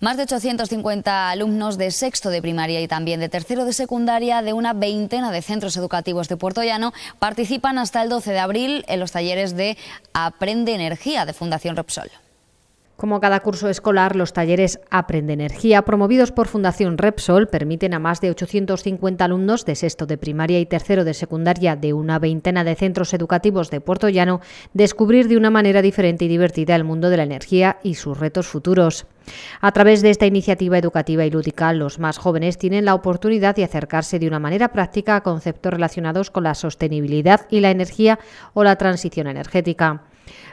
Más de 850 alumnos de sexto de primaria y también de tercero de secundaria de una veintena de centros educativos de Puerto Llano participan hasta el 12 de abril en los talleres de Aprende Energía de Fundación Repsol. Como cada curso escolar, los talleres Aprende Energía, promovidos por Fundación Repsol, permiten a más de 850 alumnos de sexto de primaria y tercero de secundaria de una veintena de centros educativos de Puerto Llano descubrir de una manera diferente y divertida el mundo de la energía y sus retos futuros. A través de esta iniciativa educativa y lúdica, los más jóvenes tienen la oportunidad de acercarse de una manera práctica a conceptos relacionados con la sostenibilidad y la energía o la transición energética.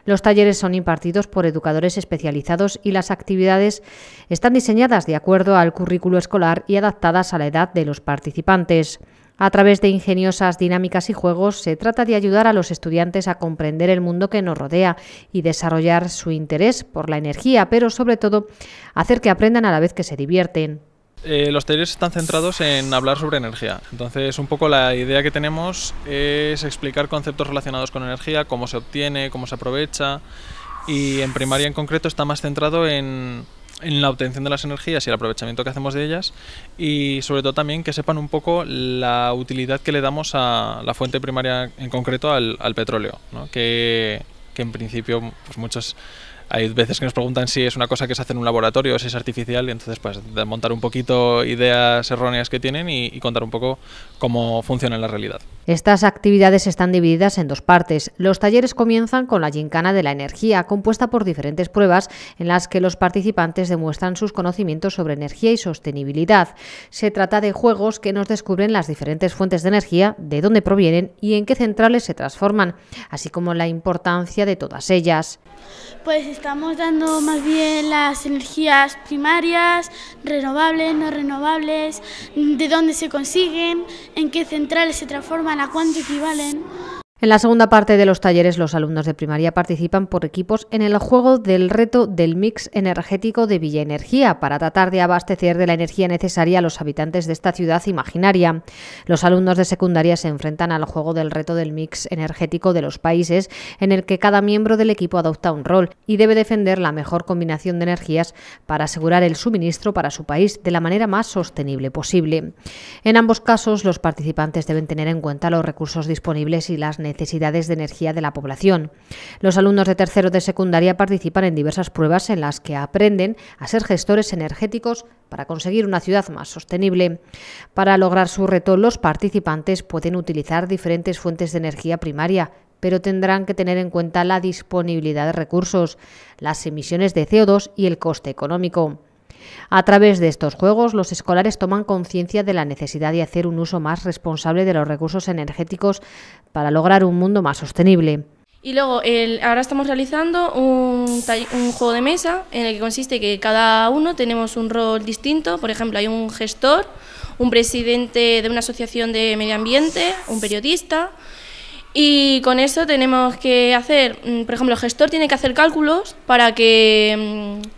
Los talleres son impartidos por educadores especializados y las actividades están diseñadas de acuerdo al currículo escolar y adaptadas a la edad de los participantes. A través de ingeniosas dinámicas y juegos se trata de ayudar a los estudiantes a comprender el mundo que nos rodea y desarrollar su interés por la energía, pero sobre todo hacer que aprendan a la vez que se divierten. Eh, los talleres están centrados en hablar sobre energía. Entonces, un poco la idea que tenemos es explicar conceptos relacionados con energía, cómo se obtiene, cómo se aprovecha. Y en primaria en concreto está más centrado en, la obtención de las energías y el aprovechamiento que hacemos de ellas y sobre todo también que sepan un poco la utilidad que le damos a la fuente primaria en concreto al, petróleo, que, que, en principio pues muchos hay veces que nos preguntan si es una cosa que se hace en un laboratorio o si es artificial, y entonces pues desmontar un poquito ideas erróneas que tienen y, contar un poco cómo funciona en la realidad. Estas actividades están divididas en dos partes. Los talleres comienzan con la gincana de la energía, compuesta por diferentes pruebas en las que los participantes demuestran sus conocimientos sobre energía y sostenibilidad. Se trata de juegos que nos descubren las diferentes fuentes de energía, de dónde provienen y en qué centrales se transforman, así como la importancia de todas ellas. Pues estamos dando más bien las energías primarias, renovables, no renovables, de dónde se consiguen, en qué centrales se transforman, a cuánto equivalen. En la segunda parte de los talleres, los alumnos de primaria participan por equipos en el juego del reto del mix energético de Villa Energía para tratar de abastecer de la energía necesaria a los habitantes de esta ciudad imaginaria. Los alumnos de secundaria se enfrentan al juego del reto del mix energético de los países, en el que cada miembro del equipo adopta un rol y debe defender la mejor combinación de energías para asegurar el suministro para su país de la manera más sostenible posible. En ambos casos, los participantes deben tener en cuenta los recursos disponibles y las necesidades necesidades de energía de la población. Los alumnos de tercero de secundaria participan en diversas pruebas en las que aprenden a ser gestores energéticos para conseguir una ciudad más sostenible. Para lograr su reto, los participantes pueden utilizar diferentes fuentes de energía primaria, pero tendrán que tener en cuenta la disponibilidad de recursos, las emisiones de CO2 y el coste económico. A través de estos juegos, los escolares toman conciencia de la necesidad de hacer un uso más responsable de los recursos energéticos para lograr un mundo más sostenible. Y luego, ahora estamos realizando un, un, juego de mesa en el que consiste que cada uno tenemos un rol distinto. Por ejemplo, hay un gestor, un presidente de una asociación de medio ambiente, un periodista. Y con eso tenemos que hacer, mm, por ejemplo, el gestor tiene que hacer cálculos para que mm,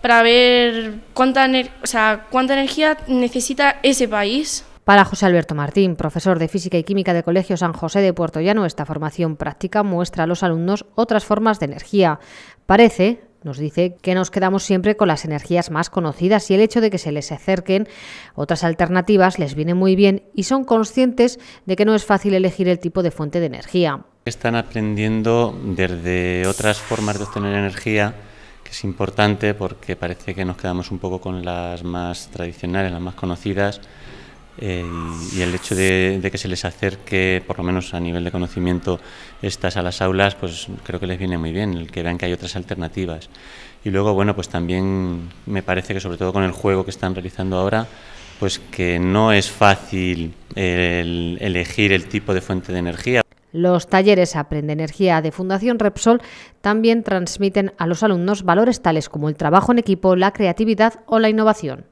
para ver cuánta, energía necesita ese país. Para José Alberto Martín, profesor de Física y Química del Colegio San José de Puerto Llano, esta formación práctica muestra a los alumnos otras formas de energía. Parece, nos dice, que nos quedamos siempre con las energías más conocidas y el hecho de que se les acerquen otras alternativas les viene muy bien y son conscientes de que no es fácil elegir el tipo de fuente de energía. Están aprendiendo desde otras formas de obtener energía es importante porque parece que nos quedamos un poco con las más tradicionales, las más conocidas, eh, y, el hecho de, que se les acerque, por lo menos a nivel de conocimiento, estas a las aulas, pues creo que les viene muy bien, el que vean que hay otras alternativas. Y luego, bueno, pues también me parece que sobre todo con el juego que están realizando ahora, pues que no es fácil elegir el tipo de fuente de energía. Los talleres Aprende Energía de Fundación Repsol también transmiten a los alumnos valores tales como el trabajo en equipo, la creatividad o la innovación.